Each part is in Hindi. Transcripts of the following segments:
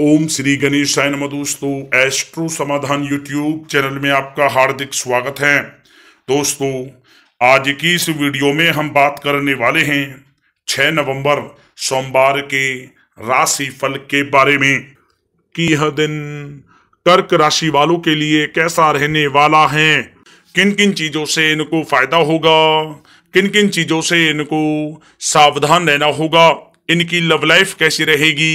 ओम श्री गणेश नम दोस्तों एस्ट्रो समाधान यूट्यूब चैनल में आपका हार्दिक स्वागत है दोस्तों आज की इस वीडियो में हम बात करने वाले हैं 6 नवंबर सोमवार के राशि फल के बारे में कि यह दिन कर्क राशि वालों के लिए कैसा रहने वाला है किन किन चीज़ों से इनको फायदा होगा किन किन चीज़ों से इनको सावधान रहना होगा इनकी लव लाइफ कैसी रहेगी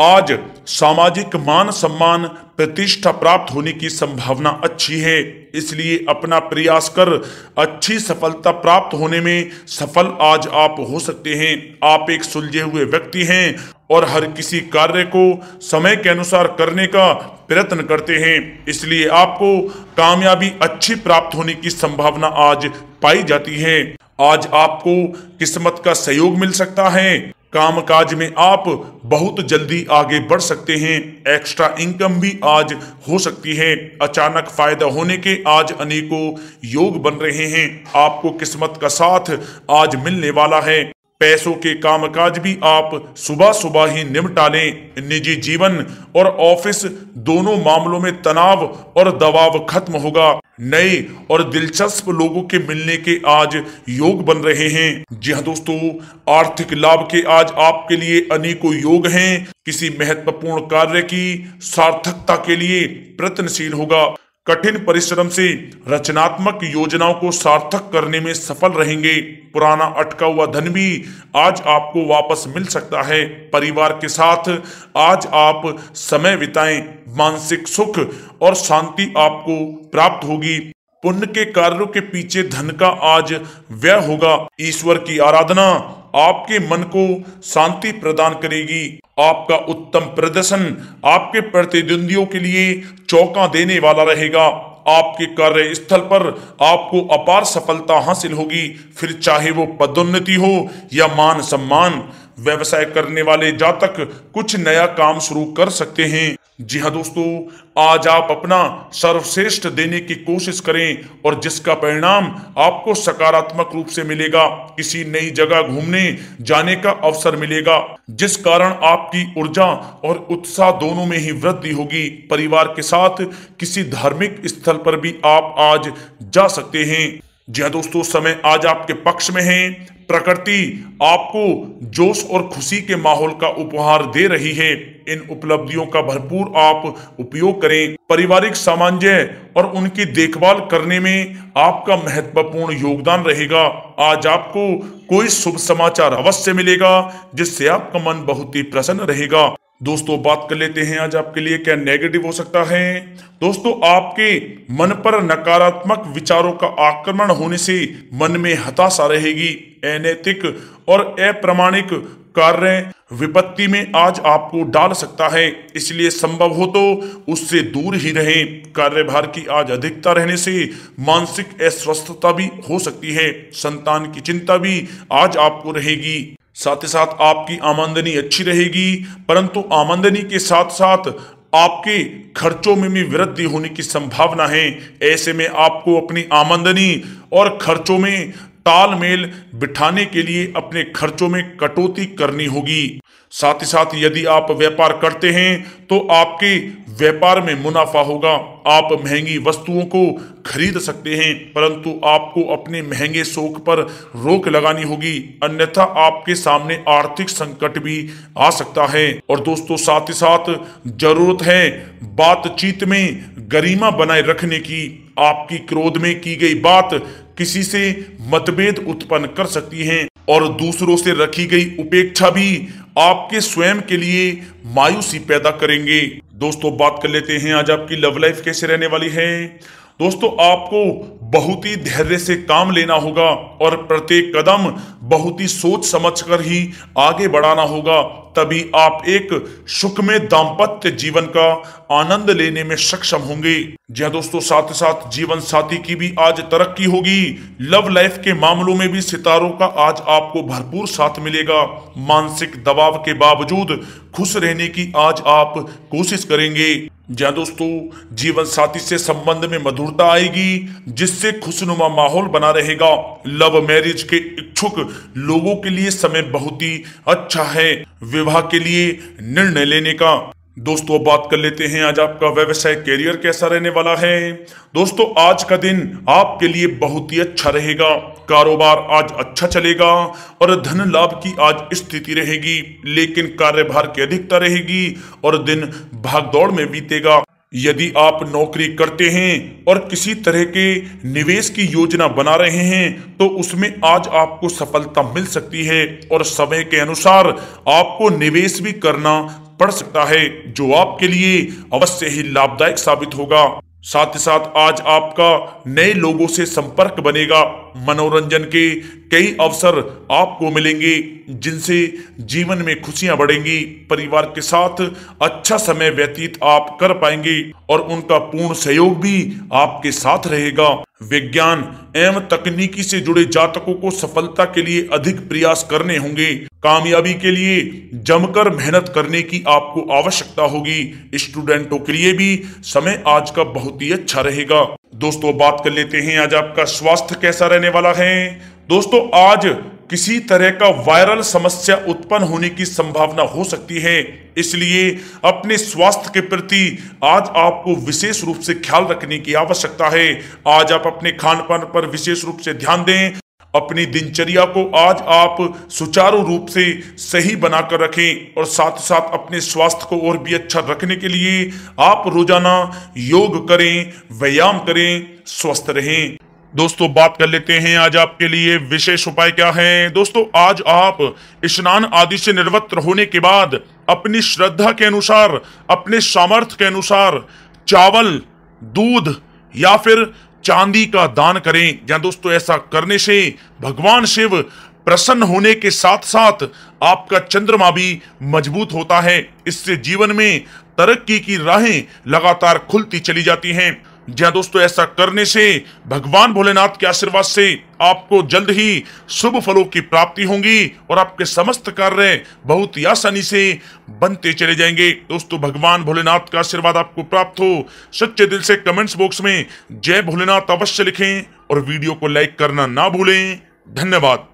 आज सामाजिक मान सम्मान प्रतिष्ठा प्राप्त होने की संभावना अच्छी है इसलिए अपना प्रयास कर अच्छी सफलता प्राप्त होने में सफल आज आप हो सकते हैं आप एक सुलझे हुए व्यक्ति हैं और हर किसी कार्य को समय के अनुसार करने का प्रयत्न करते हैं इसलिए आपको कामयाबी अच्छी प्राप्त होने की संभावना आज पाई जाती है आज आपको किस्मत का सहयोग मिल सकता है कामकाज में आप बहुत जल्दी आगे बढ़ सकते हैं एक्स्ट्रा इनकम भी आज हो सकती है अचानक फायदा होने के आज अनेकों योग बन रहे हैं आपको किस्मत का साथ आज मिलने वाला है पैसों के कामकाज भी आप सुबह सुबह ही निपटा लें निजी जीवन और ऑफिस दोनों मामलों में तनाव और दबाव खत्म होगा नए और दिलचस्प लोगों के मिलने के आज योग बन रहे हैं जी हाँ दोस्तों आर्थिक लाभ के आज आपके लिए अनेकों योग हैं किसी महत्वपूर्ण कार्य की सार्थकता के लिए प्रयत्नशील होगा कठिन परिश्रम से रचनात्मक योजनाओं को सार्थक करने में सफल रहेंगे पुराना अटका हुआ धन भी आज आपको वापस मिल सकता है परिवार के साथ आज आप समय बिताएं मानसिक सुख और शांति आपको प्राप्त होगी पुण्य के कार्यों के पीछे धन का आज व्यय होगा ईश्वर की आराधना आपके मन को शांति प्रदान करेगी आपका उत्तम प्रदर्शन आपके प्रतिद्वंदियों के लिए चौका देने वाला रहेगा आपके कार्य स्थल पर आपको अपार सफलता हासिल होगी फिर चाहे वो पदोन्नति हो या मान सम्मान व्यवसाय करने वाले जातक कुछ नया काम शुरू कर सकते हैं जी हाँ दोस्तों आज आप अपना सर्वश्रेष्ठ देने की कोशिश करें और जिसका परिणाम आपको सकारात्मक रूप से मिलेगा किसी नई जगह घूमने जाने का अवसर मिलेगा जिस कारण आपकी ऊर्जा और उत्साह दोनों में ही वृद्धि होगी परिवार के साथ किसी धार्मिक स्थल पर भी आप आज जा सकते हैं जय दोस्तों समय आज आपके पक्ष में है प्रकृति आपको जोश और खुशी के माहौल का उपहार दे रही है इन उपलब्धियों का भरपूर आप उपयोग करें पारिवारिक सामंजस्य और उनकी देखभाल करने में आपका महत्वपूर्ण योगदान रहेगा आज आपको कोई शुभ समाचार अवश्य मिलेगा जिससे आपका मन बहुत ही प्रसन्न रहेगा दोस्तों बात कर लेते हैं आज आपके लिए क्या नेगेटिव हो सकता है दोस्तों आपके मन पर नकारात्मक विचारों का आक्रमण होने से मन में हताशा रहेगी अनैतिक और अप्रमाणिक कार्य विपत्ति में आज आपको डाल सकता है इसलिए संभव हो तो उससे दूर ही रहें कार्यभार की आज अधिकता रहने से मानसिक अस्वस्थता भी हो सकती है संतान की चिंता भी आज आपको रहेगी साथ ही साथ आपकी आमंदनी अच्छी रहेगी परंतु आमंदनी के साथ साथ आपके खर्चों में भी वृद्धि होने की संभावना है ऐसे में आपको अपनी आमंदनी और खर्चों में तालमेल बिठाने के लिए अपने खर्चों में कटौती करनी होगी साथ ही साथ यदि आप व्यापार करते हैं तो आपके व्यापार में मुनाफा होगा आप महंगी वस्तुओं को खरीद सकते हैं परंतु आपको अपने महंगे शौक पर रोक लगानी होगी अन्यथा आपके सामने आर्थिक संकट भी आ सकता है और दोस्तों साथ ही साथ जरूरत है बातचीत में गरिमा बनाए रखने की आपकी क्रोध में की गई बात किसी से मतभेद उत्पन्न कर सकती है और दूसरों से रखी गई उपेक्षा भी आपके स्वयं के लिए मायूसी पैदा करेंगे दोस्तों बात कर लेते हैं आज आपकी लव लाइफ कैसे रहने वाली है दोस्तों आपको बहुत ही धैर्य से काम लेना होगा और प्रत्येक कदम बहुत ही सोच समझकर ही आगे बढ़ाना होगा तभी आप एक सुख में दाम्पत्य जीवन का आनंद लेने में सक्षम होंगे जी हाँ दोस्तों साथ साथ जीवन साथी की भी आज तरक्की होगी लव लाइफ के मामलों में भी सितारों का आज आपको भरपूर साथ मिलेगा मानसिक दबाव के बावजूद खुश रहने की आज आप कोशिश करेंगे जहाँ दोस्तों जीवन साथी से संबंध में मधुरता आएगी जिससे खुशनुमा माहौल बना रहेगा लव मैरिज के इच्छुक लोगों के लिए समय बहुत ही अच्छा है विवाह के लिए निर्णय लेने का दोस्तों बात कर लेते हैं आज आपका व्यवसाय कैरियर कैसा रहने वाला है दोस्तों आज का दिन आपके लिए बहुत ही अच्छा रहेगा कारोबार आज अच्छा चलेगा और धन लाभ की आज स्थिति रहेगी लेकिन कार्यभार की अधिकता रहेगी और दिन भागदौड़ में बीतेगा यदि आप नौकरी करते हैं और किसी तरह के निवेश की योजना बना रहे हैं तो उसमें आज आपको सफलता मिल सकती है और समय के अनुसार आपको निवेश भी करना पड़ सकता है जो आपके लिए अवश्य ही लाभदायक साबित होगा साथ ही साथ आज आपका नए लोगों से संपर्क बनेगा मनोरंजन के कई अवसर आपको मिलेंगे जिनसे जीवन में खुशियां बढ़ेंगी परिवार के साथ अच्छा समय व्यतीत आप कर पाएंगे और उनका पूर्ण सहयोग भी आपके साथ रहेगा विज्ञान एवं तकनीकी से जुड़े जातकों को सफलता के लिए अधिक प्रयास करने होंगे कामयाबी के लिए जमकर मेहनत करने की आपको आवश्यकता होगी स्टूडेंटों के लिए भी समय आज का बहुत ही अच्छा रहेगा दोस्तों बात कर लेते हैं आज आपका स्वास्थ्य कैसा रहने वाला है दोस्तों आज किसी तरह का वायरल समस्या उत्पन्न होने की संभावना हो सकती है इसलिए अपने स्वास्थ्य के प्रति आज आपको विशेष रूप से ख्याल रखने की आवश्यकता है आज आप अपने खान पान पर विशेष रूप से ध्यान दें अपनी दिनचर्या को आज आप सुचारू रूप से सही बनाकर रखें और साथ साथ अपने स्वास्थ्य को और भी अच्छा रखने के लिए आप रोजाना योग करें व्यायाम करें स्वस्थ रहें दोस्तों बात कर लेते हैं आज आपके लिए विशेष उपाय क्या है दोस्तों आज आप स्नान आदि से निर्वत्र होने के बाद अपनी श्रद्धा के अनुसार अपने सामर्थ्य के अनुसार चावल दूध या फिर चांदी का दान करें या दोस्तों ऐसा करने से भगवान शिव प्रसन्न होने के साथ साथ आपका चंद्रमा भी मजबूत होता है इससे जीवन में तरक्की की राहें लगातार खुलती चली जाती हैं जी दोस्तों ऐसा करने से भगवान भोलेनाथ के आशीर्वाद से आपको जल्द ही शुभ फलों की प्राप्ति होगी और आपके समस्त कार्य बहुत ही आसानी से बनते चले जाएंगे दोस्तों भगवान भोलेनाथ का आशीर्वाद आपको प्राप्त हो सच्चे दिल से कमेंट्स बॉक्स में जय भोलेनाथ अवश्य लिखें और वीडियो को लाइक करना ना भूलें धन्यवाद